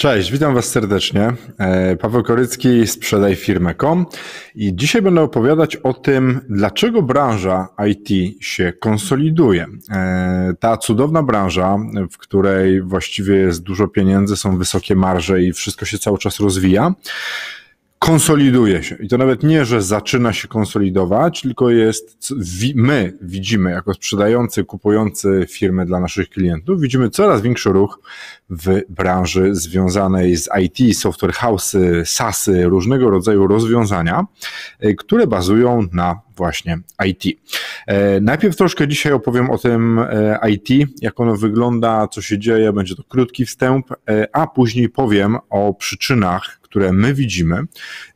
Cześć, witam Was serdecznie. E, Paweł Korycki, sprzedaj firmę.com i dzisiaj będę opowiadać o tym, dlaczego branża IT się konsoliduje. E, ta cudowna branża, w której właściwie jest dużo pieniędzy, są wysokie marże i wszystko się cały czas rozwija konsoliduje się. I to nawet nie, że zaczyna się konsolidować, tylko jest, my widzimy jako sprzedający, kupujący firmy dla naszych klientów, widzimy coraz większy ruch w branży związanej z IT, software house'y, SaaS'y, różnego rodzaju rozwiązania, e, które bazują na właśnie IT. E, najpierw troszkę dzisiaj opowiem o tym e, IT, jak ono wygląda, co się dzieje, będzie to krótki wstęp, a później powiem o przyczynach które my widzimy,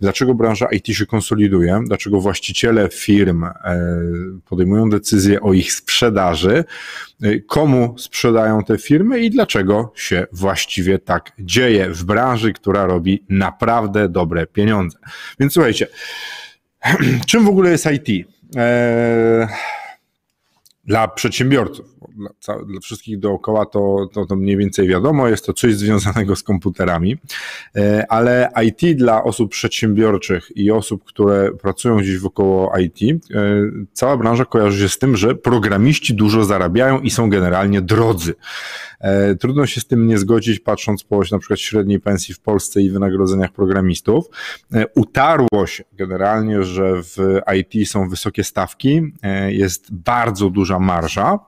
dlaczego branża IT się konsoliduje, dlaczego właściciele firm e, podejmują decyzję o ich sprzedaży, e, komu sprzedają te firmy i dlaczego się właściwie tak dzieje w branży, która robi naprawdę dobre pieniądze. Więc słuchajcie, czym w ogóle jest IT? E, dla przedsiębiorców dla, dla, wszystkich dookoła to, to, to mniej więcej wiadomo, jest to coś związanego z komputerami, e, ale IT dla osób przedsiębiorczych i osób, które pracują gdzieś wokoło IT, e, cała branża kojarzy się z tym, że programiści dużo zarabiają i są generalnie drodzy. E, trudno się z tym nie zgodzić, patrząc po na przykład średniej pensji w Polsce i wynagrodzeniach programistów. Utarło się generalnie, że w IT są wysokie stawki, jest bardzo duża marża.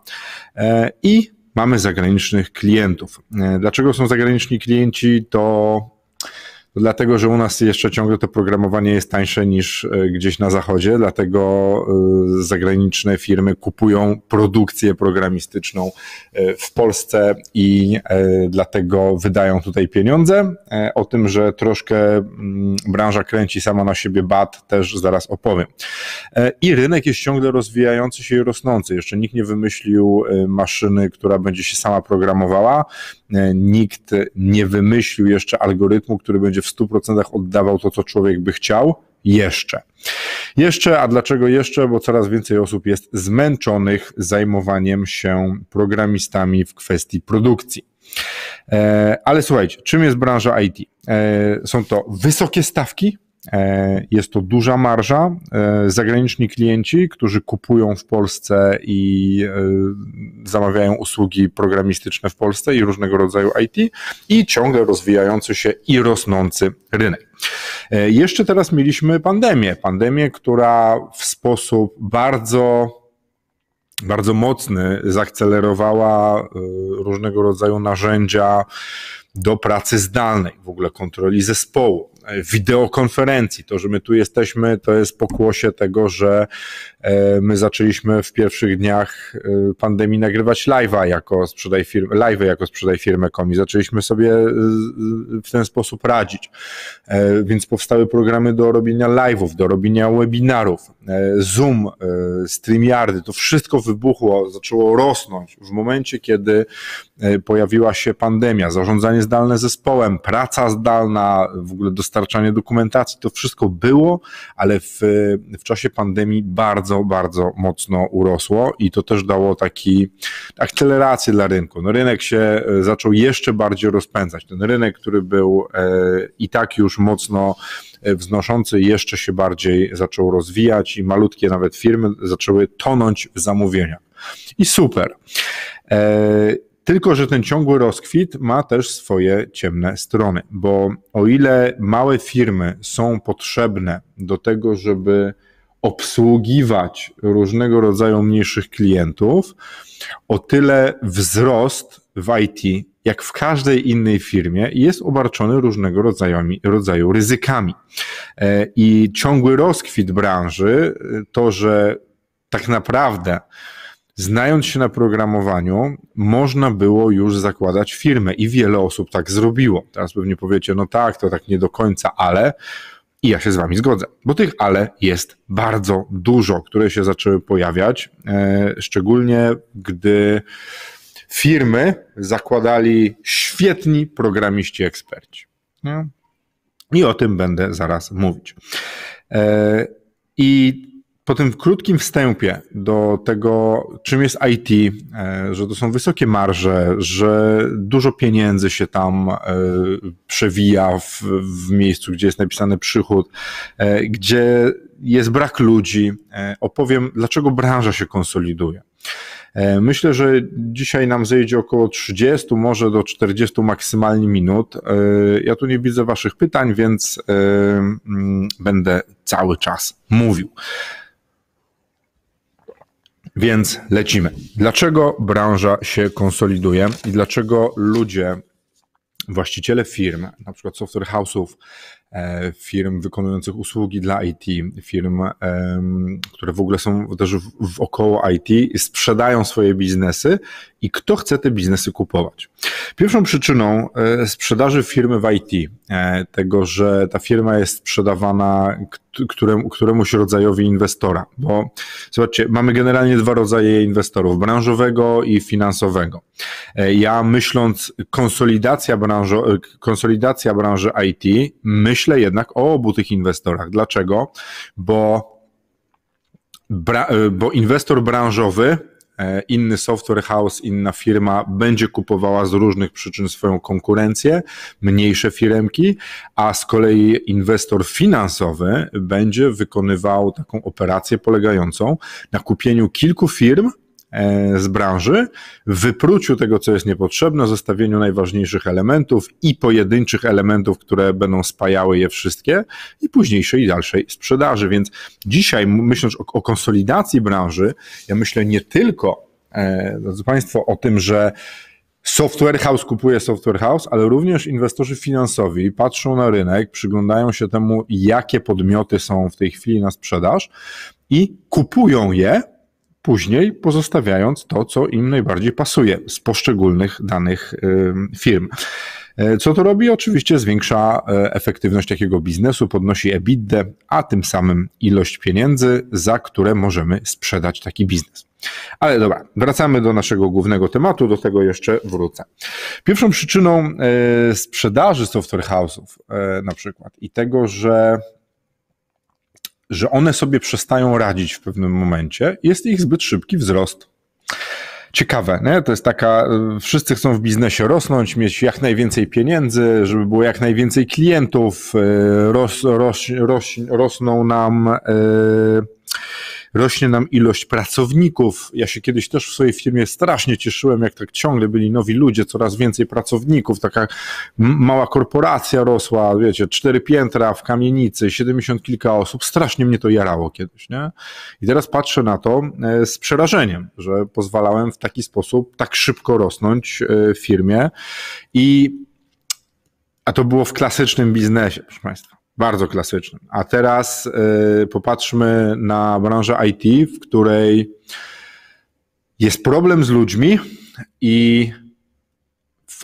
E, i mamy zagranicznych klientów. E, dlaczego są zagraniczni klienci? To dlatego że u nas jeszcze ciągle to programowanie jest tańsze niż e, gdzieś na zachodzie, dlatego e, zagraniczne firmy kupują produkcję programistyczną e, w Polsce i dlatego wydają tutaj pieniądze. O tym, że troszkę mm, branża kręci sama na siebie bat, też zaraz opowiem. I rynek jest ciągle rozwijający się i rosnący. Jeszcze nikt nie wymyślił maszyny, która będzie się sama programowała. E, nikt nie wymyślił jeszcze algorytmu, który będzie w 100% oddawał to, co człowiek by chciał. Jeszcze. Jeszcze, a dlaczego jeszcze? Bo coraz więcej osób jest zmęczonych zajmowaniem się programistami w kwestii produkcji. E, ale słuchajcie, czym jest branża IT? E, są to wysokie stawki, E, jest to duża marża. E, zagraniczni klienci, którzy kupują w Polsce i e, zamawiają usługi programistyczne w Polsce i różnego rodzaju IT, i ciągle rozwijający się i rosnący rynek. Jeszcze teraz mieliśmy pandemię. Pandemię, która w sposób bardzo bardzo mocny, zaakcelerowała różnego rodzaju narzędzia do pracy zdalnej, w ogóle kontroli zespołu, E, wideokonferencji. To, że my tu jesteśmy, to jest pokłosie tego, że e, my zaczęliśmy w pierwszych dniach e, pandemii nagrywać live'a jako sprzedaj firmy, live'y jako sprzedaj firmę.com komi. zaczęliśmy sobie w ten sposób radzić. Więc powstały programy do robienia live'ów, do robienia webinarów, Zoom, StreamYardy, to wszystko wybuchło, zaczęło rosnąć w momencie, kiedy E, pojawiła się pandemia, zarządzanie zdalne zespołem, praca zdalna, w ogóle dostarczanie dokumentacji, to wszystko było, ale w, w czasie pandemii bardzo, bardzo mocno urosło i to też dało taki akcelerację dla rynku. No, rynek się e, zaczął jeszcze bardziej rozpędzać. Ten rynek, który był e, i tak już mocno wznoszący jeszcze się bardziej zaczął rozwijać i malutkie nawet firmy zaczęły tonąć w zamówieniach. I super. Tylko, że ten ciągły rozkwit ma też swoje ciemne strony, bo o ile małe firmy są potrzebne do tego, żeby obsługiwać różnego rodzaju mniejszych klientów, o tyle wzrost w IT, jak w każdej innej firmie, jest obarczony różnego rodzaju, rodzaju ryzykami. E, I ciągły rozkwit branży, e, to, że tak naprawdę znając się na programowaniu, można było już zakładać firmę i wiele osób tak zrobiło. Teraz pewnie powiecie, no tak, to tak nie do końca, ale i ja się z Wami zgodzę, bo tych ale jest bardzo dużo, które się zaczęły pojawiać, e, szczególnie gdy firmy zakładali świetni programiści eksperci. I o tym będę zaraz mówić. E, I po tym krótkim wstępie do tego, czym jest IT, e, że to są wysokie marże, że dużo pieniędzy się tam e, przewija w, w miejscu, gdzie jest napisany przychód, e, gdzie jest brak ludzi, opowiem, dlaczego branża się konsoliduje. Myślę, że dzisiaj nam zejdzie około 30, może do 40 maksymalnie minut. Ja tu nie widzę Waszych pytań, więc mm, będę cały czas mówił. Więc lecimy. Dlaczego branża się konsoliduje i dlaczego ludzie, właściciele firm, na przykład software house'ów, e, firm wykonujących usługi dla IT, firm, które w ogóle są też w, w około IT, sprzedają swoje biznesy i kto chce te biznesy kupować. Pierwszą przyczyną e, sprzedaży firmy w IT, e, tego, że ta firma jest sprzedawana któremuś rodzajowi inwestora, bo zobaczcie, mamy generalnie dwa rodzaje inwestorów, branżowego i finansowego. E, ja myśląc konsolidacja, branżo, konsolidacja branży IT, myślę jednak o obu tych inwestorach. Dlaczego? Bo, bo inwestor branżowy E, inny software house, inna firma będzie kupowała z różnych przyczyn swoją konkurencję, mniejsze firemki, a z kolei inwestor finansowy będzie wykonywał taką operację polegającą na kupieniu kilku firm, E, z branży, wypruciu tego, co jest niepotrzebne, zestawieniu najważniejszych elementów i pojedynczych elementów, które będą spajały je wszystkie i późniejszej i dalszej sprzedaży. Więc dzisiaj, myśląc o, o konsolidacji branży, ja myślę nie tylko, e, drodzy Państwo, o tym, że Software house kupuje software house, ale również inwestorzy finansowi patrzą na rynek, przyglądają się temu, jakie podmioty są w tej chwili na sprzedaż i kupują je, później pozostawiając to, co im najbardziej pasuje z poszczególnych danych firm. E, co to robi? Oczywiście zwiększa e, efektywność takiego biznesu, podnosi EBITDA, a tym samym ilość pieniędzy, za które możemy sprzedać taki biznes. Ale dobra, wracamy do naszego głównego tematu, do tego jeszcze wrócę. Pierwszą przyczyną e, sprzedaży software house'ów na przykład i tego, że że one sobie przestają radzić w pewnym momencie, jest ich zbyt szybki wzrost. Ciekawe, nie? to jest taka, y, wszyscy chcą w biznesie rosnąć, mieć jak najwięcej pieniędzy, żeby było jak najwięcej klientów, y, ros, ros, ros, rosną nam. Yy, rośnie nam ilość pracowników. Ja się kiedyś też w swojej firmie strasznie cieszyłem, jak tak ciągle byli nowi ludzie, coraz więcej pracowników, taka mała korporacja rosła, wiecie, cztery piętra w kamienicy, siedemdziesiąt kilka osób, strasznie mnie to jarało kiedyś, nie? I teraz patrzę na to e, z przerażeniem, że pozwalałem w taki sposób tak szybko rosnąć e, firmie i a to było w klasycznym biznesie, proszę Państwa. Bardzo klasycznym. A teraz y, popatrzmy na branżę IT, w której jest problem z ludźmi, i,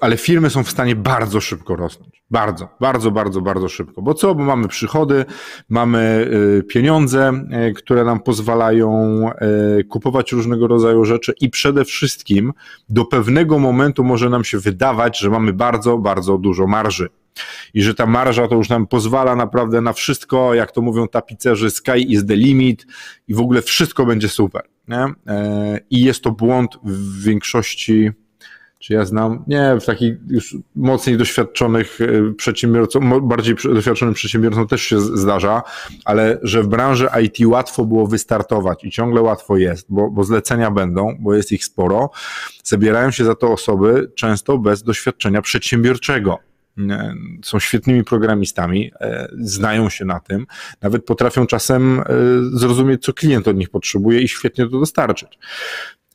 ale firmy są w stanie bardzo szybko rosnąć. Bardzo, bardzo, bardzo, bardzo szybko. Bo co? Bo mamy przychody, mamy y, pieniądze, y, które nam pozwalają y, kupować różnego rodzaju rzeczy i przede wszystkim do pewnego momentu może nam się wydawać, że mamy bardzo, bardzo dużo marży i że ta marża to już nam pozwala naprawdę na wszystko, jak to mówią tapicerzy, sky is the limit i w ogóle wszystko będzie super. Nie? E, I jest to błąd w większości czy ja znam, nie, w takich już mocniej doświadczonych e, przedsiębiorców, bardziej doświadczonym przedsiębiorcom też się zdarza, ale że w branży IT łatwo było wystartować i ciągle łatwo jest, bo, bo zlecenia będą, bo jest ich sporo, zabierają się za to osoby często bez doświadczenia przedsiębiorczego. E, są świetnymi programistami, e, znają się na tym, nawet potrafią czasem e, zrozumieć, co klient od nich potrzebuje i świetnie to dostarczyć.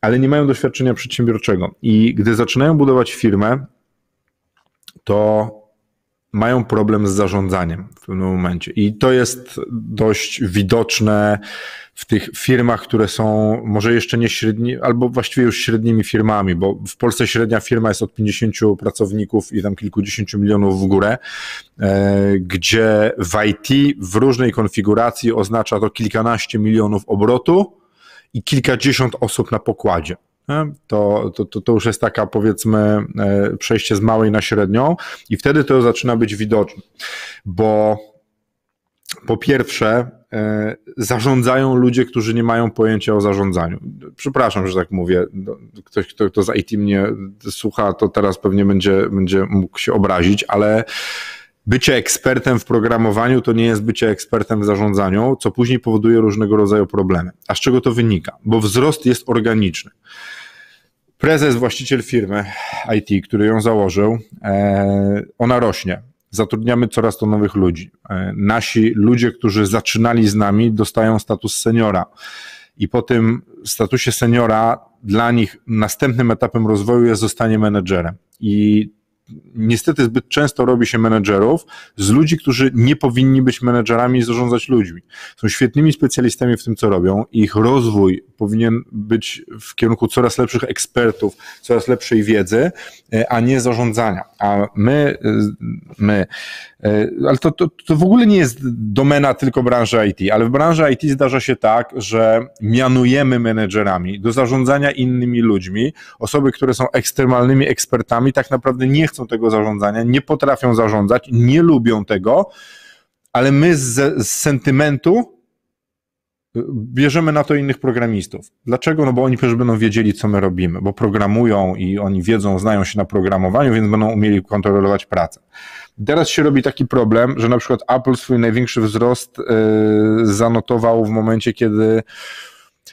Ale nie mają doświadczenia przedsiębiorczego. I gdy zaczynają budować firmę, to mają problem z zarządzaniem w pewnym momencie. I to jest dość widoczne w tych firmach, które są może jeszcze nie średni, albo właściwie już średnimi firmami, bo w Polsce średnia firma jest od 50 pracowników i tam kilkudziesięciu milionów w górę, e, gdzie w IT w różnej konfiguracji oznacza to kilkanaście milionów obrotu i kilkadziesiąt osób na pokładzie to, to, to, już jest taka powiedzmy e, przejście z małej na średnią i wtedy to zaczyna być widoczne, bo po pierwsze e, zarządzają ludzie, którzy nie mają pojęcia o zarządzaniu. Przepraszam, że tak mówię. No, ktoś, kto, kto z IT mnie słucha, to teraz pewnie będzie, będzie mógł się obrazić, ale bycie ekspertem w programowaniu to nie jest bycie ekspertem w zarządzaniu, co później powoduje różnego rodzaju problemy. A z czego to wynika? Bo wzrost jest organiczny. Prezes, właściciel firmy IT, który ją założył, e, ona rośnie. Zatrudniamy coraz to nowych ludzi. E, nasi ludzie, którzy zaczynali z nami, dostają status seniora. I po tym statusie seniora dla nich następnym etapem rozwoju jest zostanie menedżerem. I niestety zbyt często robi się menedżerów z ludzi, którzy nie powinni być menedżerami i zarządzać ludźmi. Są świetnymi specjalistami w tym, co robią. Ich rozwój powinien być w kierunku coraz lepszych ekspertów, coraz lepszej wiedzy, e, a nie zarządzania. A my, e, my E, ale to, to, to w ogóle nie jest domena tylko branży IT, ale w branży IT zdarza się tak, że mianujemy menedżerami do zarządzania innymi ludźmi. Osoby, które są ekstremalnymi ekspertami, tak naprawdę nie chcą tego zarządzania, nie potrafią zarządzać, nie lubią tego, ale my z, z sentymentu e, bierzemy na to innych programistów. Dlaczego? No bo oni przecież będą wiedzieli, co my robimy, bo programują i oni wiedzą, znają się na programowaniu, więc będą umieli kontrolować pracę. Teraz się robi taki problem, że na przykład Apple swój największy wzrost e, zanotował w momencie, kiedy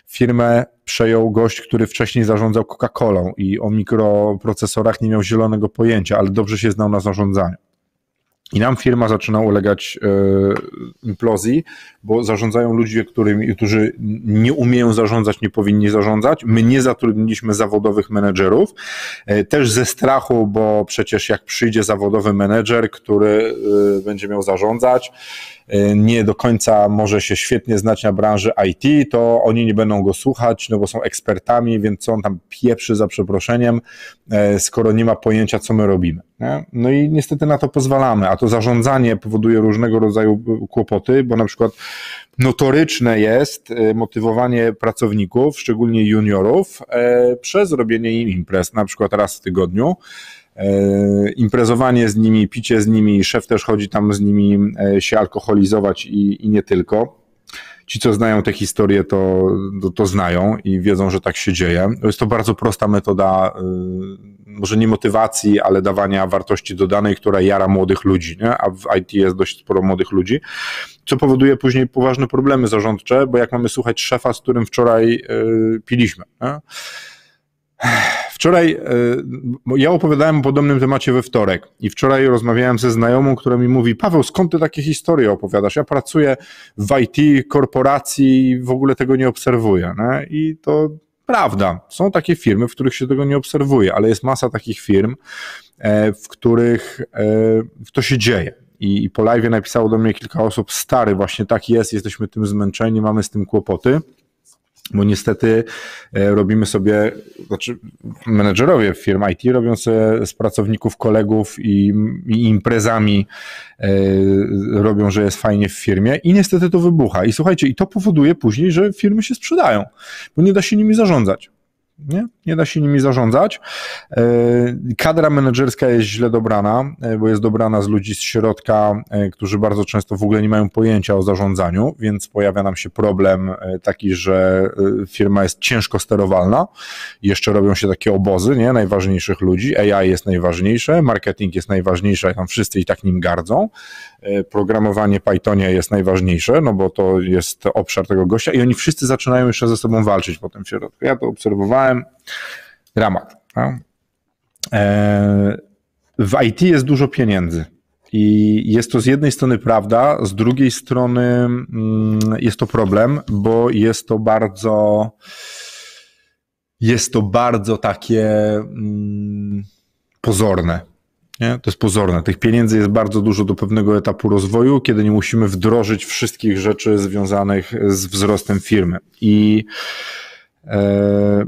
firmę przejął gość, który wcześniej zarządzał Coca-Colą i o mikroprocesorach nie miał zielonego pojęcia, ale dobrze się znał na zarządzaniu. I nam firma zaczyna ulegać e, implozji, bo zarządzają ludzie, którymi, którzy nie umieją zarządzać, nie powinni zarządzać. My nie zatrudniliśmy zawodowych menedżerów, e, też ze strachu, bo przecież jak przyjdzie zawodowy menedżer, który e, będzie miał zarządzać, Y, nie do końca może się świetnie znać na branży IT, to oni nie będą go słuchać, no bo są ekspertami, więc co on tam pieprzy za przeproszeniem, y, skoro nie ma pojęcia, co my robimy. Nie? No i niestety na to pozwalamy, a to zarządzanie powoduje różnego rodzaju kłopoty, bo na przykład notoryczne jest y, motywowanie pracowników, szczególnie juniorów, przez robienie im imprez, na przykład raz w tygodniu. E, imprezowanie z nimi, picie z nimi, szef też chodzi tam z nimi e, się alkoholizować i, i nie tylko. Ci, co znają te historie, to, to, to, znają i wiedzą, że tak się dzieje. Jest to bardzo prosta metoda, e, może nie motywacji, ale dawania wartości dodanej, która jara młodych ludzi, nie? a w IT jest dość sporo młodych ludzi, co powoduje później poważne problemy zarządcze, bo jak mamy słuchać szefa, z którym wczoraj yy, piliśmy. Nie? Wczoraj e, ja opowiadałem o podobnym temacie we wtorek i wczoraj rozmawiałem ze znajomą, która mi mówi: Paweł, skąd ty takie historie opowiadasz? Ja pracuję w IT korporacji i w ogóle tego nie obserwuję. Nie? I to prawda. Są takie firmy, w których się tego nie obserwuje, ale jest masa takich firm, e, w których e, to się dzieje i, po live napisało do mnie kilka osób, stary, właśnie tak jest, jesteśmy tym zmęczeni, mamy z tym kłopoty bo niestety e, robimy sobie, znaczy menedżerowie firm IT robią sobie z pracowników, kolegów i, i imprezami e, robią, że jest fajnie w firmie i niestety to wybucha. I słuchajcie, i to powoduje później, że firmy się sprzedają, bo nie da się nimi zarządzać. Nie? nie da się nimi zarządzać. E, kadra menedżerska jest źle dobrana, e, bo jest dobrana z ludzi z środka, e, którzy bardzo często w ogóle nie mają pojęcia o zarządzaniu, więc pojawia nam się problem taki, że firma jest ciężko sterowalna. Jeszcze robią się takie obozy nie? najważniejszych ludzi. AI jest najważniejsze, marketing jest najważniejszy, tam wszyscy i tak nim gardzą. Programowanie Pythonie jest najważniejsze, no bo to jest obszar tego gościa i oni wszyscy zaczynają jeszcze ze sobą walczyć po tym środku. Ja to obserwowałem wspomniałem, ramach. No? E, w IT jest dużo pieniędzy. I jest to z jednej strony prawda, z drugiej strony mm, jest to problem, bo jest to bardzo. Jest to bardzo takie mm, pozorne. Nie? To jest pozorne. Tych pieniędzy jest bardzo dużo do pewnego etapu rozwoju, kiedy nie musimy wdrożyć wszystkich rzeczy związanych z wzrostem firmy. I. E,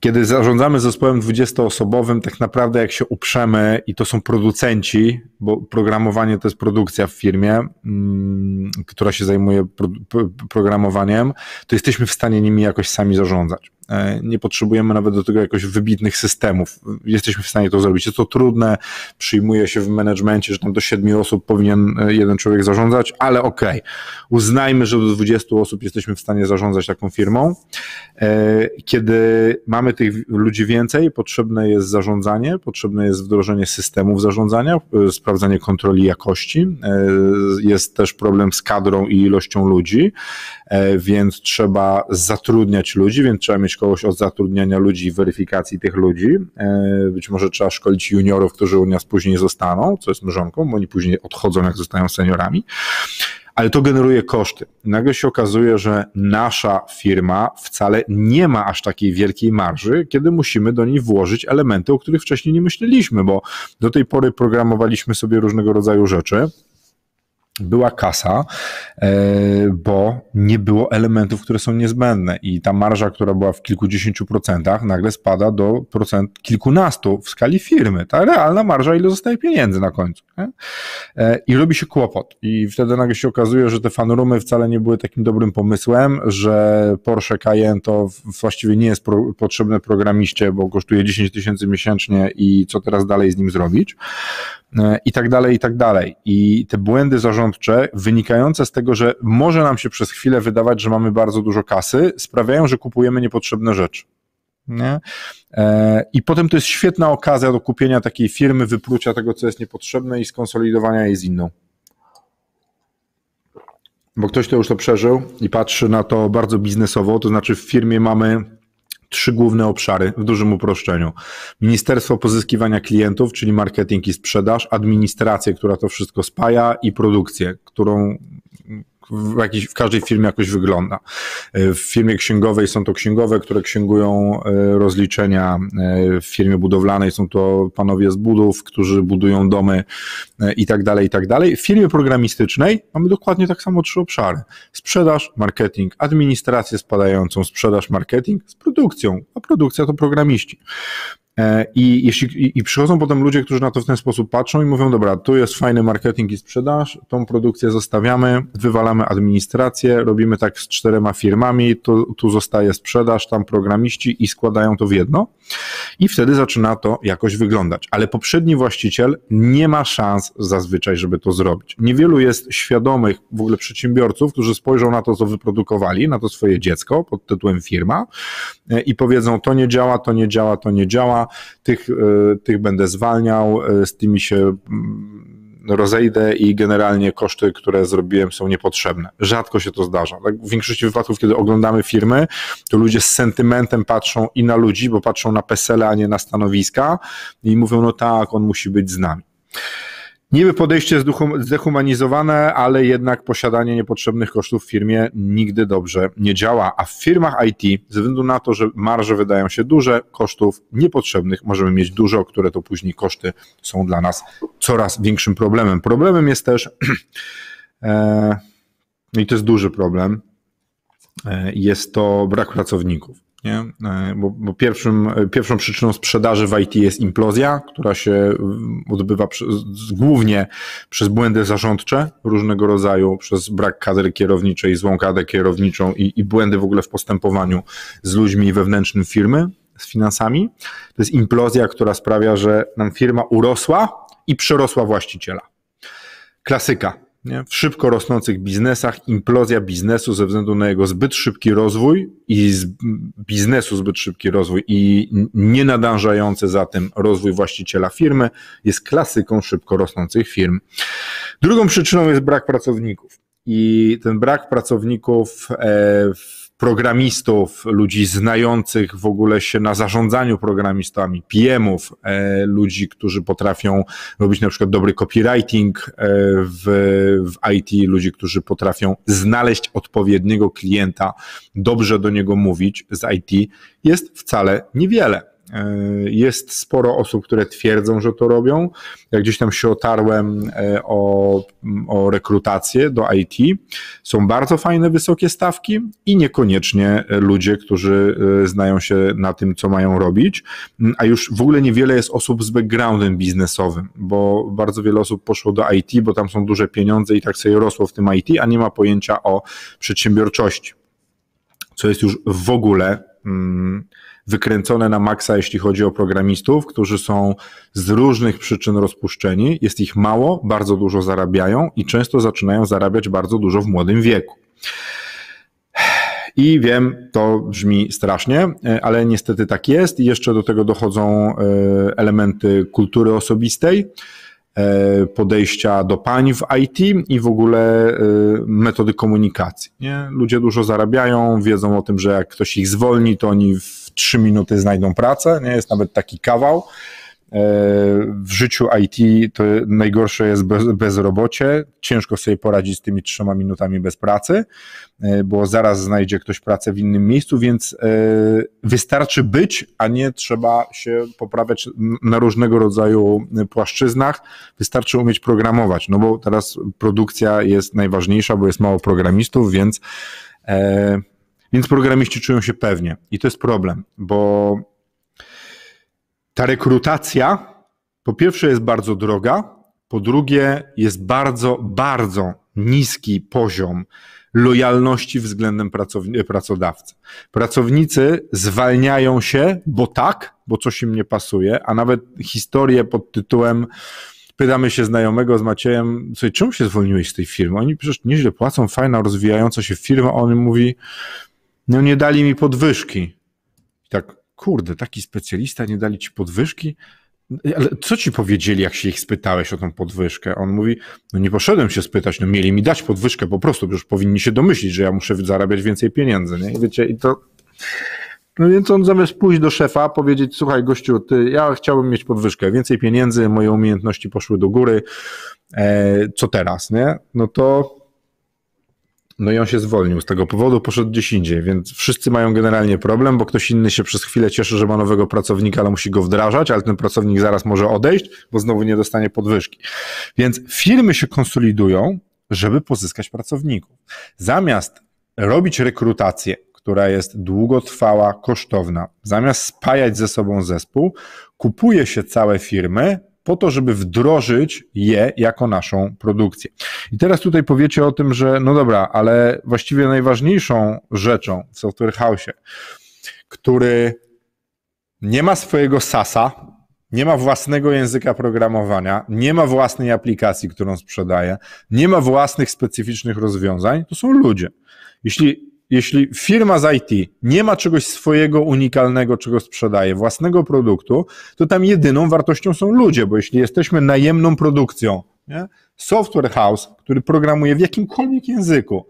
kiedy zarządzamy zespołem 20-osobowym, tak naprawdę jak się uprzemy i to są producenci, bo programowanie to jest produkcja w firmie, mm, która się zajmuje pro, programowaniem, to jesteśmy w stanie nimi jakoś sami zarządzać. E, nie potrzebujemy nawet do tego jakoś wybitnych systemów. Jesteśmy w stanie to zrobić. Jest to trudne, przyjmuje się w menedżmencie, że tam do siedmiu osób powinien e, jeden człowiek zarządzać, ale okej, okay. uznajmy, że do 20 osób jesteśmy w stanie zarządzać taką firmą. E, kiedy mamy tych ludzi więcej, potrzebne jest zarządzanie, potrzebne jest wdrożenie systemów zarządzania, sprawdzanie kontroli jakości. Jest też problem z kadrą i ilością ludzi, więc trzeba zatrudniać ludzi, więc trzeba mieć kogoś od zatrudniania ludzi i weryfikacji tych ludzi. E, być może trzeba szkolić juniorów, którzy u nas później zostaną, co jest mrzonką, bo oni później odchodzą, jak zostają seniorami ale to generuje koszty. Nagle się okazuje, że nasza firma wcale nie ma aż takiej wielkiej marży, kiedy musimy do niej włożyć elementy, o których wcześniej nie myśleliśmy, bo do tej pory programowaliśmy sobie różnego rodzaju rzeczy, była kasa, e, bo nie było elementów, które są niezbędne i ta marża, która była w kilkudziesięciu procentach, nagle spada do procent kilkunastu w skali firmy. Ta realna marża, ile zostaje pieniędzy na końcu. Nie? E, I robi się kłopot. I wtedy nagle się okazuje, że te fanrumy wcale nie były takim dobrym pomysłem, że Porsche Cayenne to właściwie nie jest pro, potrzebne programiście, bo kosztuje 10 tysięcy miesięcznie i co teraz dalej z nim zrobić. E, I tak dalej, i tak dalej. I te błędy zarządzania wynikające z tego, że może nam się przez chwilę wydawać, że mamy bardzo dużo kasy, sprawiają, że kupujemy niepotrzebne rzeczy. Nie? E, I potem to jest świetna okazja do kupienia takiej firmy, wyprucia tego, co jest niepotrzebne i skonsolidowania jej z inną. Bo ktoś, kto już to przeżył i patrzy na to bardzo biznesowo, to znaczy w firmie mamy trzy główne obszary w dużym uproszczeniu. Ministerstwo Pozyskiwania Klientów, czyli marketing i sprzedaż, administrację, która to wszystko spaja i produkcję, którą w, jakiej, w każdej firmie jakoś wygląda. E, w firmie księgowej są to księgowe, które księgują e, rozliczenia. E, w firmie budowlanej są to panowie z budów, którzy budują domy i tak dalej, i tak dalej. W firmie programistycznej mamy dokładnie tak samo trzy obszary. Sprzedaż, marketing, administrację spadającą, sprzedaż, marketing z produkcją, a produkcja to programiści. E, I, jeśli, I przychodzą potem ludzie, którzy na to w ten sposób patrzą i mówią, dobra, tu jest fajny marketing i sprzedaż, tą produkcję zostawiamy, wywalamy administrację, robimy tak z czterema firmami, tu, tu zostaje sprzedaż, tam programiści i składają to w jedno. I wtedy zaczyna to jakoś wyglądać. Ale poprzedni właściciel nie ma szans zazwyczaj, żeby to zrobić. Niewielu jest świadomych w ogóle przedsiębiorców, którzy spojrzą na to, co wyprodukowali, na to swoje dziecko pod tytułem firma e, i powiedzą, to nie działa, to nie działa, to nie działa tych, e, tych będę zwalniał, e, z tymi się mm, rozejdę i generalnie koszty, które zrobiłem, są niepotrzebne. Rzadko się to zdarza. Tak, w większości wypadków, kiedy oglądamy firmy, to ludzie z sentymentem patrzą i na ludzi, bo patrzą na pesele, a nie na stanowiska i mówią, no tak, on musi być z nami. Niby podejście zdehumanizowane, ale jednak posiadanie niepotrzebnych kosztów w firmie nigdy dobrze nie działa. A w firmach IT, ze względu na to, że marże wydają się duże, kosztów niepotrzebnych możemy mieć dużo, które to później koszty są dla nas coraz większym problemem. Problemem jest też, e, no i to jest duży problem, e, jest to brak pracowników nie? E, bo, bo, pierwszym, e, pierwszą przyczyną sprzedaży w IT jest implozja, która się mm, odbywa głównie przez błędy zarządcze różnego rodzaju, przez brak kadry kierowniczej, złą kadrę kierowniczą i, i błędy w ogóle w postępowaniu z ludźmi wewnętrznym firmy, z finansami. To jest implozja, która sprawia, że nam firma urosła i przerosła właściciela. Klasyka nie? W szybko rosnących biznesach implozja biznesu ze względu na jego zbyt szybki rozwój i z biznesu zbyt szybki rozwój i nienadążający za tym rozwój właściciela firmy jest klasyką szybko rosnących firm. Drugą przyczyną jest brak pracowników. I ten brak pracowników e, w programistów, ludzi znających w ogóle się na zarządzaniu programistami, PM-ów, e, ludzi, którzy potrafią robić na przykład dobry copywriting e, w, w IT, ludzi, którzy potrafią znaleźć odpowiedniego klienta, dobrze do niego mówić z IT, jest wcale niewiele. E, jest sporo osób, które twierdzą, że to robią. Jak gdzieś tam się otarłem e, o, o rekrutację do IT, są bardzo fajne wysokie stawki i niekoniecznie ludzie, którzy e, znają się na tym, co mają robić, a już w ogóle niewiele jest osób z backgroundem biznesowym, bo bardzo wiele osób poszło do IT, bo tam są duże pieniądze i tak sobie rosło w tym IT, a nie ma pojęcia o przedsiębiorczości. Co jest już w ogóle. Mm, wykręcone na maksa, jeśli chodzi o programistów, którzy są z różnych przyczyn rozpuszczeni. Jest ich mało, bardzo dużo zarabiają i często zaczynają zarabiać bardzo dużo w młodym wieku. I wiem, to brzmi strasznie, ale niestety tak jest. I jeszcze do tego dochodzą e, elementy kultury osobistej, e, podejścia do pań w IT i w ogóle e, metody komunikacji. Nie? Ludzie dużo zarabiają, wiedzą o tym, że jak ktoś ich zwolni, to oni w trzy minuty znajdą pracę, nie jest nawet taki kawał. E, w życiu IT to najgorsze jest bez, bezrobocie. Ciężko sobie poradzić z tymi trzema minutami bez pracy, e, bo zaraz znajdzie ktoś pracę w innym miejscu, więc e, wystarczy być, a nie trzeba się poprawiać na różnego rodzaju płaszczyznach. Wystarczy umieć programować, no bo teraz produkcja jest najważniejsza, bo jest mało programistów, więc więc programiści czują się pewnie i to jest problem, bo ta rekrutacja po pierwsze jest bardzo droga, po drugie jest bardzo, bardzo niski poziom lojalności względem pracodawcy. Pracownicy zwalniają się, bo tak, bo coś im nie pasuje, a nawet historie pod tytułem pytamy się znajomego z Maciejem, czemu się zwolniłeś z tej firmy? Oni przecież nieźle płacą, fajna, rozwijająca się firma, a on mówi, no nie dali mi podwyżki. I tak, kurde, taki specjalista, nie dali ci podwyżki? Ale co ci powiedzieli, jak się ich spytałeś o tą podwyżkę? On mówi, no nie poszedłem się spytać, no mieli mi dać podwyżkę po prostu, już powinni się domyślić, że ja muszę zarabiać więcej pieniędzy, nie? I wiecie, i to... No więc on zamiast pójść do szefa, powiedzieć, słuchaj gościu, ty, ja chciałbym mieć podwyżkę, więcej pieniędzy, moje umiejętności poszły do góry, e, co teraz, nie? No to no i on się zwolnił z tego powodu, poszedł gdzieś indziej, więc wszyscy mają generalnie problem, bo ktoś inny się przez chwilę cieszy, że ma nowego pracownika, ale musi go wdrażać, ale ten pracownik zaraz może odejść, bo znowu nie dostanie podwyżki. Więc firmy się konsolidują, żeby pozyskać pracowników. Zamiast robić rekrutację, która jest długotrwała, kosztowna, zamiast spajać ze sobą zespół, kupuje się całe firmy, po to, żeby wdrożyć je jako naszą produkcję. I teraz tutaj powiecie o tym, że no dobra, ale właściwie najważniejszą rzeczą w Software House, który nie ma swojego sasa, nie ma własnego języka programowania, nie ma własnej aplikacji, którą sprzedaje, nie ma własnych specyficznych rozwiązań, to są ludzie. Jeśli jeśli firma z IT nie ma czegoś swojego unikalnego, czego sprzedaje, własnego produktu, to tam jedyną wartością są ludzie, bo jeśli jesteśmy najemną produkcją, nie? software house, który programuje w jakimkolwiek języku,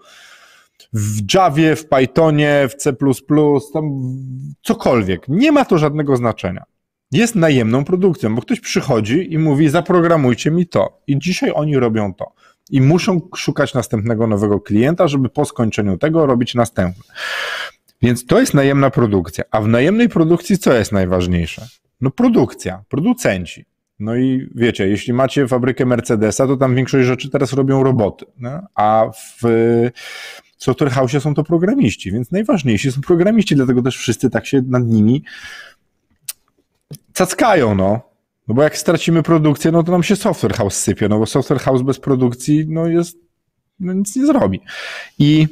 w Javie, w Pythonie, w C, tam cokolwiek, nie ma to żadnego znaczenia. Jest najemną produkcją, bo ktoś przychodzi i mówi: Zaprogramujcie mi to, i dzisiaj oni robią to i muszą szukać następnego nowego klienta, żeby po skończeniu tego robić następny. Więc to jest najemna produkcja. A w najemnej produkcji co jest najważniejsze? No produkcja, producenci. No i wiecie, jeśli macie fabrykę Mercedesa, to tam większość rzeczy teraz robią roboty, a w, w Software House są to programiści, więc najważniejsi są programiści, dlatego też wszyscy tak się nad nimi cackają, no. No bo jak stracimy produkcję, no to nam się software house sypie, no bo software house bez produkcji, no jest, no nic nie zrobi. I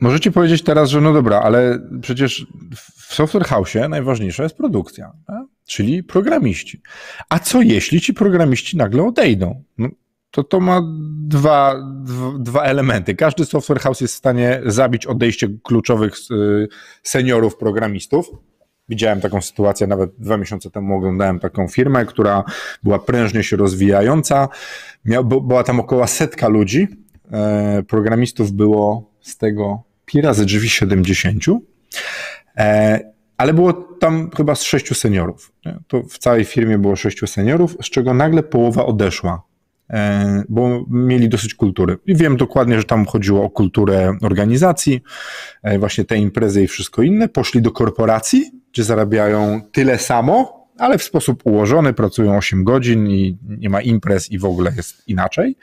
możecie powiedzieć teraz, że no dobra, ale przecież w software house najważniejsza jest produkcja, tak? czyli programiści. A co jeśli ci programiści nagle odejdą? No, to to ma dwa, dwa, elementy. Każdy software house jest w stanie zabić odejście kluczowych y, seniorów programistów Widziałem taką sytuację, nawet dwa miesiące temu oglądałem taką firmę, która była prężnie się rozwijająca. Miał, była tam około setka ludzi. E, programistów było z tego pira ze drzwi 70. E, ale było tam chyba z sześciu seniorów. To w całej firmie było sześciu seniorów, z czego nagle połowa odeszła E, bo mieli dosyć kultury. I wiem dokładnie, że tam chodziło o kulturę organizacji, e, właśnie te imprezy i wszystko inne. Poszli do korporacji, gdzie zarabiają tyle samo, ale w sposób ułożony, pracują 8 godzin i nie ma imprez i w ogóle jest inaczej.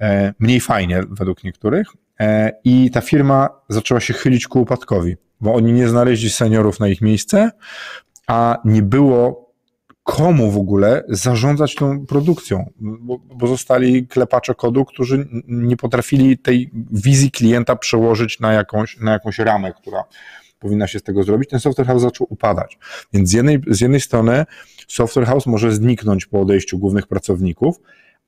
E, mniej fajnie według niektórych. I ta firma zaczęła się chylić ku upadkowi, bo oni nie znaleźli seniorów na ich miejsce, a nie było komu w ogóle zarządzać tą produkcją, bo, bo zostali klepacze kodu, którzy nie potrafili tej wizji klienta przełożyć na jakąś, na jakąś ramę, która powinna się z tego zrobić. Ten software house zaczął upadać. Więc z jednej, z jednej strony software house może zniknąć po odejściu głównych pracowników,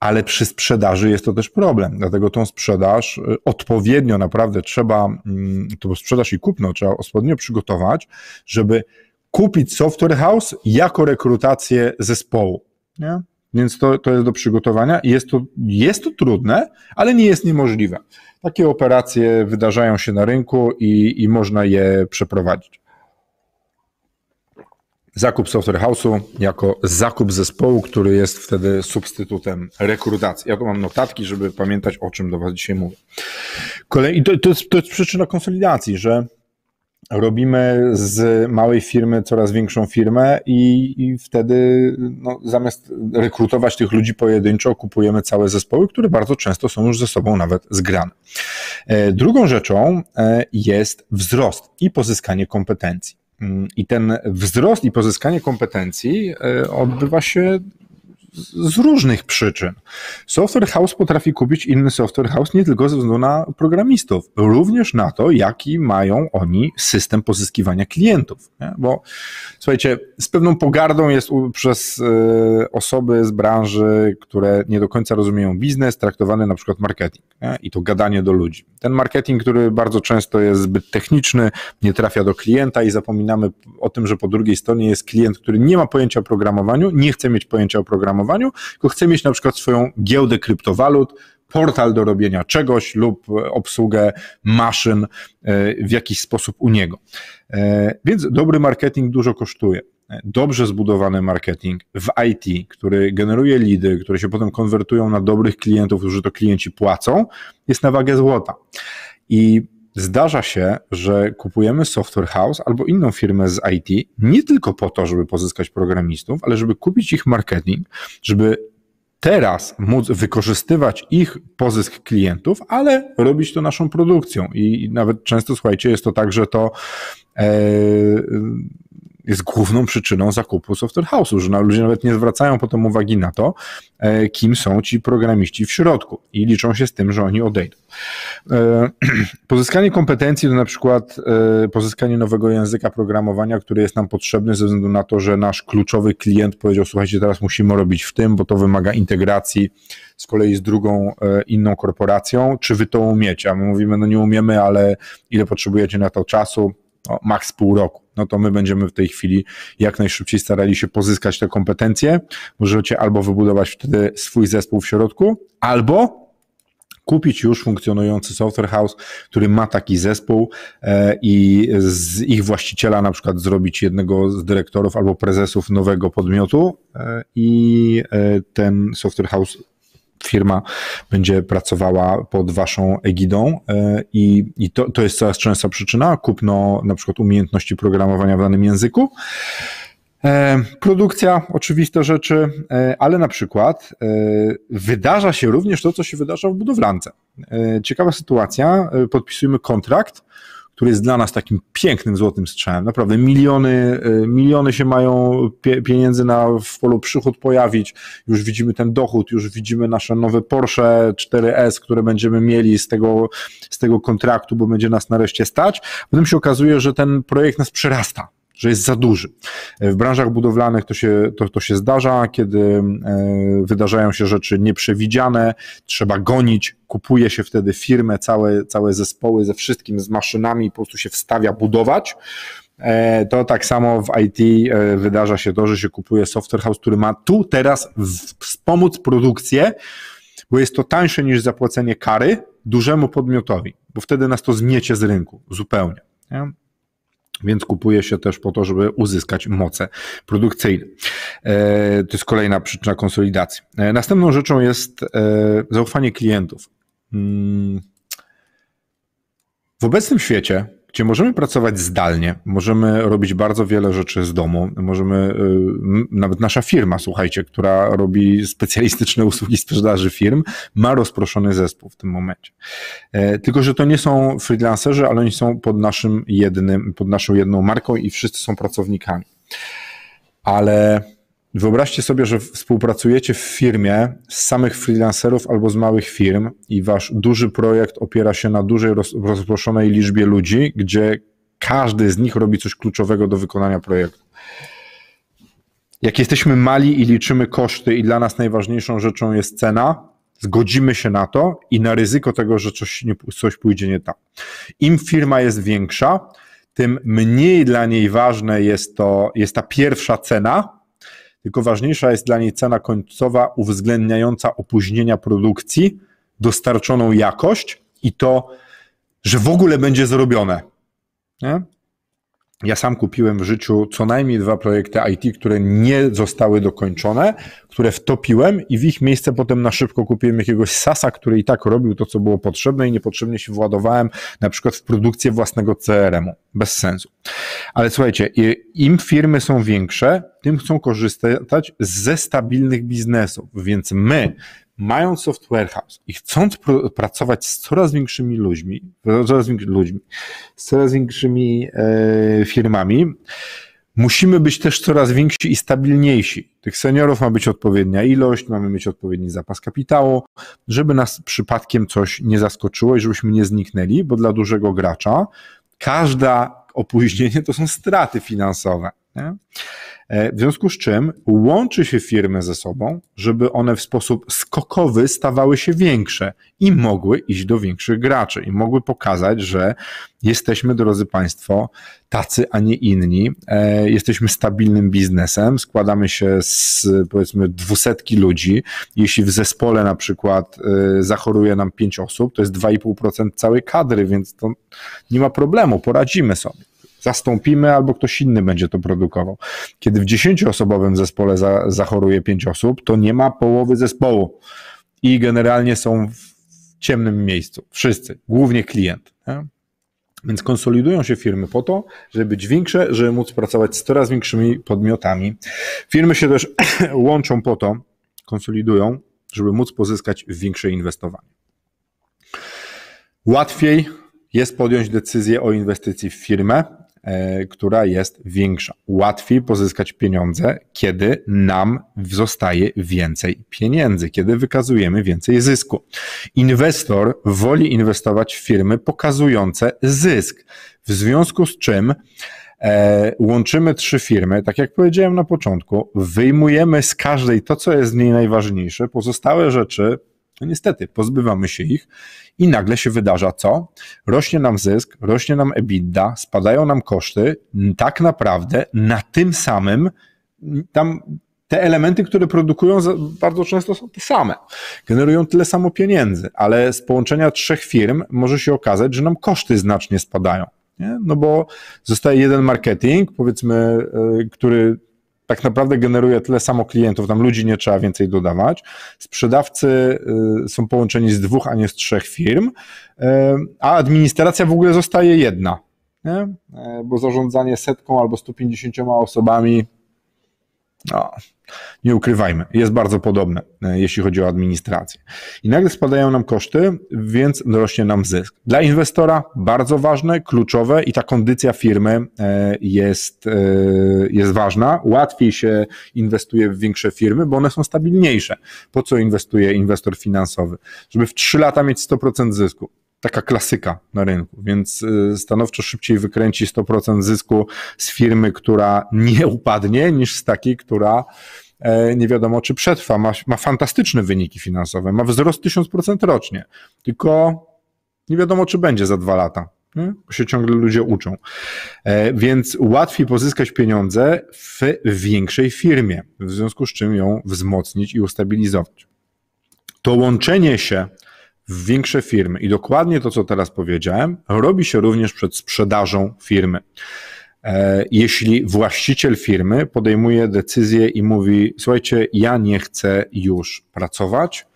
ale przy sprzedaży jest to też problem. Dlatego tą sprzedaż y, odpowiednio naprawdę trzeba, mm, to sprzedaż i kupno trzeba odpowiednio przygotować, żeby kupić Software House jako rekrutację zespołu. Nie? No. Więc to, to jest do przygotowania. Jest to, jest to trudne, ale nie jest niemożliwe. Takie operacje wydarzają się na rynku i, i można je przeprowadzić. Zakup software house'u jako zakup zespołu, który jest wtedy substytutem rekrutacji. Ja tu mam notatki, żeby pamiętać, o czym do Was dzisiaj mówię. Kolej, to, to, jest, to jest przyczyna konsolidacji, że robimy z małej firmy coraz większą firmę i, i wtedy no, zamiast rekrutować tych ludzi pojedynczo, kupujemy całe zespoły, które bardzo często są już ze sobą nawet zgrane. E, drugą rzeczą e, jest wzrost i pozyskanie kompetencji. Mm, I ten wzrost i pozyskanie kompetencji e, odbywa się z różnych przyczyn. Software house potrafi kupić inny software house nie tylko ze względu na programistów, również na to, jaki mają oni system pozyskiwania klientów. Nie? Bo słuchajcie, z pewną pogardą jest przez e, osoby z branży, które nie do końca rozumieją biznes, traktowany na przykład marketing nie? i to gadanie do ludzi. Ten marketing, który bardzo często jest zbyt techniczny, nie trafia do klienta i zapominamy o tym, że po drugiej stronie jest klient, który nie ma pojęcia o programowaniu, nie chce mieć pojęcia o programowaniu, programowaniu, tylko chcę mieć na przykład swoją giełdę kryptowalut, portal do robienia czegoś lub obsługę maszyn e, w jakiś sposób u niego. E, więc dobry marketing dużo kosztuje. Dobrze zbudowany marketing w IT, który generuje lidy, które się potem konwertują na dobrych klientów, którzy to klienci płacą, jest na wagę złota. I Zdarza się, że kupujemy software house albo inną firmę z IT nie tylko po to, żeby pozyskać programistów, ale żeby kupić ich marketing, żeby teraz móc wykorzystywać ich pozysk klientów, ale robić to naszą produkcją. I nawet często, słuchajcie, jest to tak, że to. Yy, jest główną przyczyną zakupu software house'u, że ludzie nawet nie zwracają potem uwagi na to, e, kim są ci programiści w środku i liczą się z tym, że oni odejdą. E, pozyskanie kompetencji to na przykład e, pozyskanie nowego języka programowania, który jest nam potrzebny ze względu na to, że nasz kluczowy klient powiedział, słuchajcie, teraz musimy robić w tym, bo to wymaga integracji z kolei z drugą, inną korporacją, czy wy to umiecie? A my mówimy, no nie umiemy, ale ile potrzebujecie na to czasu, o, maks pół roku. No to my będziemy w tej chwili jak najszybciej starali się pozyskać te kompetencje. Możecie albo wybudować wtedy swój zespół w środku, albo kupić już funkcjonujący software house, który ma taki zespół e, i z ich właściciela na przykład zrobić jednego z dyrektorów albo prezesów nowego podmiotu e, i e, ten software house firma będzie pracowała pod waszą egidą e, i, i to, to jest coraz częstsza przyczyna, kupno na przykład umiejętności programowania w danym języku. E, produkcja, oczywiste rzeczy, e, ale na przykład wydarza się również to, co się wydarza w budowlance. Ciekawa sytuacja, podpisujemy kontrakt, który jest dla nas takim pięknym złotym strzałem. Naprawdę miliony, e, miliony się mają pieniędzy na, w polu przychód pojawić, już widzimy ten dochód, już widzimy nasze nowe Porsche 4S, które będziemy mieli z tego, z tego kontraktu, bo będzie nas nareszcie stać. Potem się okazuje, że ten projekt nas przerasta że jest za duży. E, w branżach budowlanych to się, to, to się zdarza, kiedy e, wydarzają się rzeczy nieprzewidziane, trzeba gonić, kupuje się wtedy firmę, całe, całe zespoły ze wszystkim, z maszynami, po prostu się wstawia budować. E, to tak samo w IT wydarza się to, że się kupuje software house, który ma tu teraz wspomóc produkcję, bo jest to tańsze niż zapłacenie kary dużemu podmiotowi, bo wtedy nas to zmiecie z rynku zupełnie. Nie? więc kupuje się też po to, żeby uzyskać moce produkcyjne. E, to jest kolejna przyczyna konsolidacji. E, następną rzeczą jest e, zaufanie klientów. Mm. W obecnym świecie gdzie możemy pracować zdalnie, możemy robić bardzo wiele rzeczy z domu, możemy, y, nawet nasza firma, słuchajcie, która robi specjalistyczne usługi sprzedaży firm, ma rozproszony zespół w tym momencie. E, tylko, że to nie są freelancerzy, ale oni są pod naszym jednym, pod naszą jedną marką i wszyscy są pracownikami. Ale Wyobraźcie sobie, że współpracujecie w firmie z samych freelancerów albo z małych firm i wasz duży projekt opiera się na dużej, rozproszonej liczbie ludzi, gdzie każdy z nich robi coś kluczowego do wykonania projektu. Jak jesteśmy mali i liczymy koszty, i dla nas najważniejszą rzeczą jest cena, zgodzimy się na to i na ryzyko tego, że coś, nie, coś pójdzie nie tak. Im firma jest większa, tym mniej dla niej ważne jest, to, jest ta pierwsza cena, tylko ważniejsza jest dla niej cena końcowa uwzględniająca opóźnienia produkcji, dostarczoną jakość i to, że w ogóle będzie zrobione. Nie? Ja sam kupiłem w życiu co najmniej dwa projekty IT, które nie zostały dokończone, które wtopiłem i w ich miejsce potem na szybko kupiłem jakiegoś sasa, który i tak robił to, co było potrzebne i niepotrzebnie się władowałem na przykład w produkcję własnego CRM-u bez sensu. Ale słuchajcie, im firmy są większe, tym chcą korzystać ze stabilnych biznesów, więc my, mając software house i chcąc pracować z coraz większymi ludźmi, coraz większymi ludźmi, z coraz większymi e, firmami, musimy być też coraz więksi i stabilniejsi. Tych seniorów ma być odpowiednia ilość, mamy mieć odpowiedni zapas kapitału, żeby nas przypadkiem coś nie zaskoczyło i żebyśmy nie zniknęli, bo dla dużego gracza każda opóźnienie to są straty finansowe. Nie? E, w związku z czym łączy się firmy ze sobą, żeby one w sposób skokowy stawały się większe i mogły iść do większych graczy i mogły pokazać, że jesteśmy, drodzy Państwo, tacy, a nie inni. E, jesteśmy stabilnym biznesem, składamy się z powiedzmy dwusetki ludzi. Jeśli w zespole na przykład e, zachoruje nam pięć osób, to jest 2,5% całej kadry, więc to nie ma problemu, poradzimy sobie zastąpimy albo ktoś inny będzie to produkował. Kiedy w dziesięcioosobowym zespole za, zachoruje pięć osób, to nie ma połowy zespołu i generalnie są w ciemnym miejscu. Wszyscy, głównie klient. Nie? Więc konsolidują się firmy po to, żeby być większe, żeby móc pracować z coraz większymi podmiotami. Firmy się też łączą po to, konsolidują, żeby móc pozyskać większe inwestowanie. Łatwiej jest podjąć decyzję o inwestycji w firmę, E, która jest większa. Łatwiej pozyskać pieniądze, kiedy nam zostaje więcej pieniędzy, kiedy wykazujemy więcej zysku. Inwestor woli inwestować w firmy pokazujące zysk, w związku z czym e, łączymy trzy firmy, tak jak powiedziałem na początku, wyjmujemy z każdej to, co jest z niej najważniejsze, pozostałe rzeczy no niestety, pozbywamy się ich i nagle się wydarza co? Rośnie nam zysk, rośnie nam EBITDA, spadają nam koszty. Tak naprawdę na tym samym tam te elementy, które produkują, bardzo często są te same. Generują tyle samo pieniędzy, ale z połączenia trzech firm może się okazać, że nam koszty znacznie spadają. Nie? No bo zostaje jeden marketing, powiedzmy, e, który tak naprawdę generuje tyle samo klientów, tam ludzi nie trzeba więcej dodawać. Sprzedawcy y, są połączeni z dwóch, a nie z trzech firm, y, a administracja w ogóle zostaje jedna. Nie? Y, bo zarządzanie setką albo 150 osobami no, nie ukrywajmy, jest bardzo podobne, jeśli chodzi o administrację. I nagle spadają nam koszty, więc rośnie nam zysk. Dla inwestora bardzo ważne, kluczowe i ta kondycja firmy e, jest, e, jest ważna. Łatwiej się inwestuje w większe firmy, bo one są stabilniejsze. Po co inwestuje inwestor finansowy? Żeby w 3 lata mieć 100% zysku taka klasyka na rynku, więc y, stanowczo szybciej wykręci 100% zysku z firmy, która nie upadnie, niż z takiej, która e, nie wiadomo czy przetrwa. Ma, ma fantastyczne wyniki finansowe, ma wzrost 1000% rocznie, tylko nie wiadomo czy będzie za dwa lata. Nie? Bo się ciągle ludzie uczą. E, więc łatwiej pozyskać pieniądze w większej firmie, w związku z czym ją wzmocnić i ustabilizować. To łączenie się w większe firmy. I dokładnie to, co teraz powiedziałem, robi się również przed sprzedażą firmy. E, jeśli właściciel firmy podejmuje decyzję i mówi: Słuchajcie, ja nie chcę już pracować,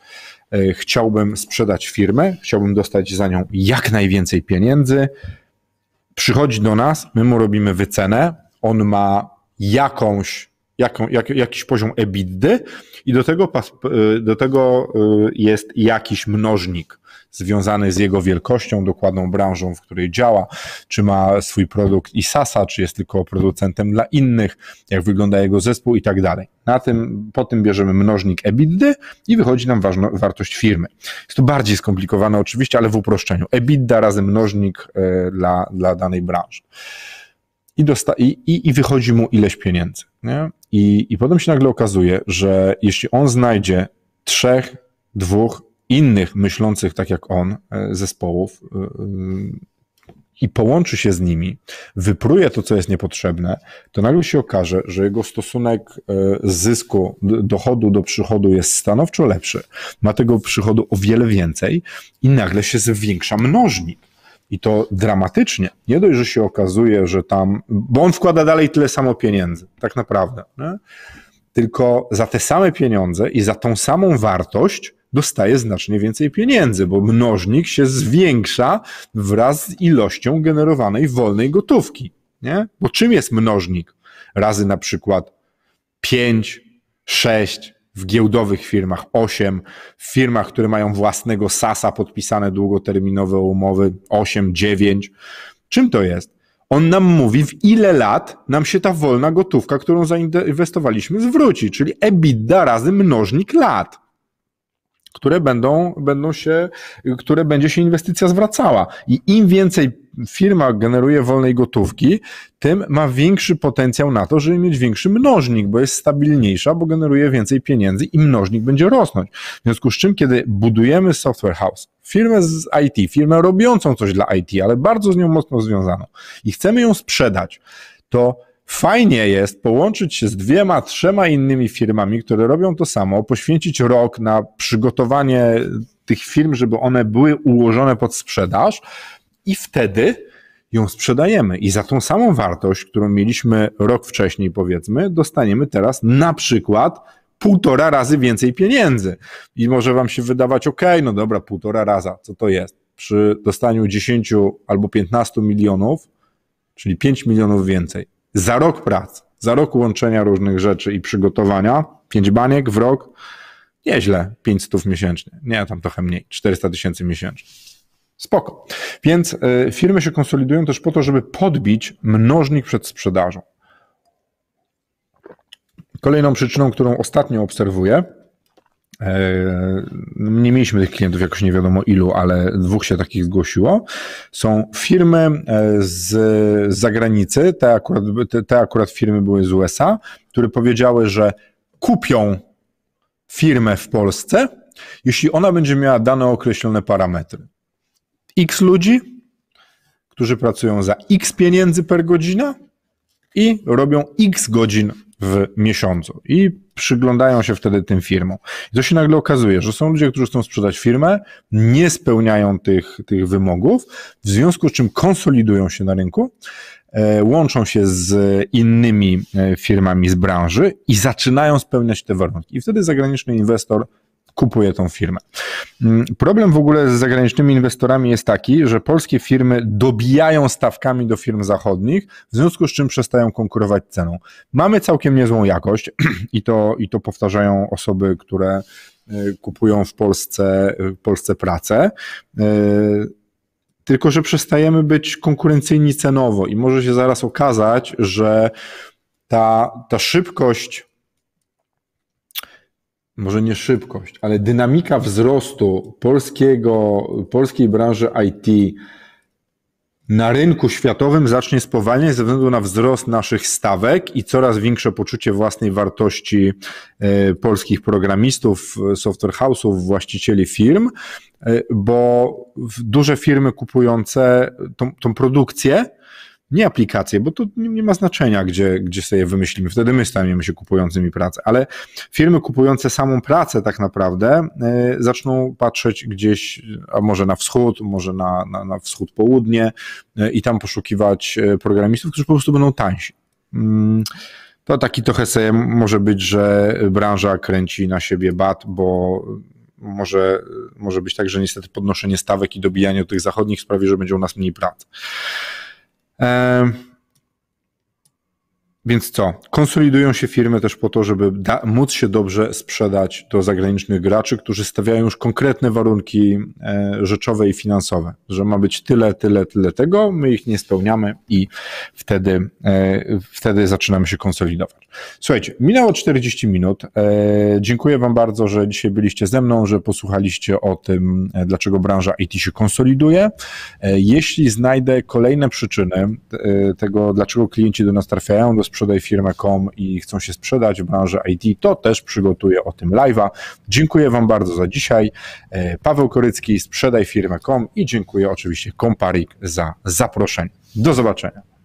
e, chciałbym sprzedać firmę, chciałbym dostać za nią jak najwięcej pieniędzy. Przychodzi do nas, my mu robimy wycenę, on ma jakąś jaką, jak, jakiś poziom EBITDA i do tego, e, do tego e, jest jakiś mnożnik związany z jego wielkością, dokładną branżą, w której działa, czy ma swój produkt i sasa, czy jest tylko producentem dla innych, jak wygląda jego zespół i tak dalej. Na tym, po tym bierzemy mnożnik EBITDA i wychodzi nam ważno, wartość firmy. Jest to bardziej skomplikowane oczywiście, ale w uproszczeniu. EBITDA razy mnożnik e, dla, dla danej branży i, dosta- i, i, i wychodzi mu ileś pieniędzy. Nie? I, I potem się nagle okazuje, że jeśli on znajdzie trzech, dwóch innych myślących tak jak on e, zespołów e, i połączy się z nimi, wypruje to, co jest niepotrzebne, to nagle się okaże, że jego stosunek e, zysku, dochodu do przychodu jest stanowczo lepszy. Ma tego przychodu o wiele więcej i nagle się zwiększa mnożnik. I to dramatycznie. Nie dość, że się okazuje, że tam, bo on wkłada dalej tyle samo pieniędzy, tak naprawdę. Nie? Tylko za te same pieniądze i za tą samą wartość dostaje znacznie więcej pieniędzy, bo mnożnik się zwiększa wraz z ilością generowanej wolnej gotówki. Nie? Bo czym jest mnożnik? Razy na przykład 5, 6, w giełdowych firmach 8, w firmach, które mają własnego sasa podpisane długoterminowe umowy 8, 9. Czym to jest? On nam mówi, w ile lat nam się ta wolna gotówka, którą zainwestowaliśmy, zwróci, czyli EBITDA razy mnożnik lat które będą, będą się, które będzie się inwestycja zwracała. I im więcej firma generuje wolnej gotówki, tym ma większy potencjał na to, żeby mieć większy mnożnik, bo jest stabilniejsza, bo generuje więcej pieniędzy i mnożnik będzie rosnąć. W związku z czym, kiedy budujemy software house, firmę z IT, firmę robiącą coś dla IT, ale bardzo z nią mocno związaną i chcemy ją sprzedać, to Fajnie jest połączyć się z dwiema, trzema innymi firmami, które robią to samo, poświęcić rok na przygotowanie tych firm, żeby one były ułożone pod sprzedaż i wtedy ją sprzedajemy. I za tą samą wartość, którą mieliśmy rok wcześniej, powiedzmy, dostaniemy teraz na przykład półtora razy więcej pieniędzy. I może Wam się wydawać, ok, no dobra, półtora raza, co to jest? Przy dostaniu 10 albo 15 milionów, czyli 5 milionów więcej za rok pracy, za rok łączenia różnych rzeczy i przygotowania, 5 baniek w rok, nieźle, 500 miesięcznie, nie, tam trochę mniej, 400 tysięcy miesięcznie. Spoko. Więc y, firmy się konsolidują też po to, żeby podbić mnożnik przed sprzedażą. Kolejną przyczyną, którą ostatnio obserwuję, E, no, nie mieliśmy tych klientów jakoś nie wiadomo ilu, ale dwóch się takich zgłosiło. Są firmy e, z zagranicy, te akurat, te, te akurat firmy były z USA, które powiedziały, że kupią firmę w Polsce, jeśli ona będzie miała dane określone parametry. X ludzi, którzy pracują za X pieniędzy per godzina, i robią x godzin w miesiącu i przyglądają się wtedy tym firmom. I to się nagle okazuje, że są ludzie, którzy chcą sprzedać firmę, nie spełniają tych, tych wymogów, w związku z czym konsolidują się na rynku, e, łączą się z innymi e, firmami z branży i zaczynają spełniać te warunki. I wtedy zagraniczny inwestor kupuje tą firmę. Mm, problem w ogóle z zagranicznymi inwestorami jest taki, że polskie firmy dobijają stawkami do firm zachodnich, w związku z czym przestają konkurować ceną. Mamy całkiem niezłą jakość i to, i to powtarzają osoby, które y, kupują w Polsce, y, w Polsce pracę y, tylko że przestajemy być konkurencyjni cenowo i może się zaraz okazać, że ta, ta szybkość może nie szybkość, ale dynamika wzrostu polskiego, polskiej branży IT na rynku światowym zacznie spowalniać ze względu na wzrost naszych stawek i coraz większe poczucie własnej wartości e, polskich programistów, e, software house'ów, właścicieli firm, e, bo duże firmy kupujące tą, tą produkcję, nie aplikacje, bo to nie ma znaczenia, gdzie, gdzie sobie wymyślimy. Wtedy my staniemy się kupującymi pracę, ale firmy kupujące samą pracę tak naprawdę y, zaczną patrzeć gdzieś, a może na wschód, może na, na, na wschód południe y, i tam poszukiwać e, programistów, którzy po prostu będą tańsi. Y, to taki trochę sobie może być, że branża kręci na siebie bat, bo może, może być tak, że niestety podnoszenie stawek i dobijanie do tych zachodnich sprawi, że będzie u nas mniej pracy. Um, Więc co? Konsolidują się firmy też po to, żeby da, móc się dobrze sprzedać do zagranicznych graczy, którzy stawiają już konkretne warunki e, rzeczowe i finansowe, że ma być tyle, tyle, tyle tego, my ich nie spełniamy i wtedy, e, wtedy zaczynamy się konsolidować. Słuchajcie, minęło 40 minut. E, dziękuję Wam bardzo, że dzisiaj byliście ze mną, że posłuchaliście o tym, e, dlaczego branża IT się konsoliduje. E, jeśli znajdę kolejne przyczyny e, tego, dlaczego klienci do nas trafiają, do sprzedaży, sprzedaj firmę.com i chcą się sprzedać w branży IT, to też przygotuję o tym live'a. Dziękuję Wam bardzo za dzisiaj. E, Paweł Korycki, sprzedaj firmę.com i dziękuję oczywiście Komparik za zaproszenie. Do zobaczenia.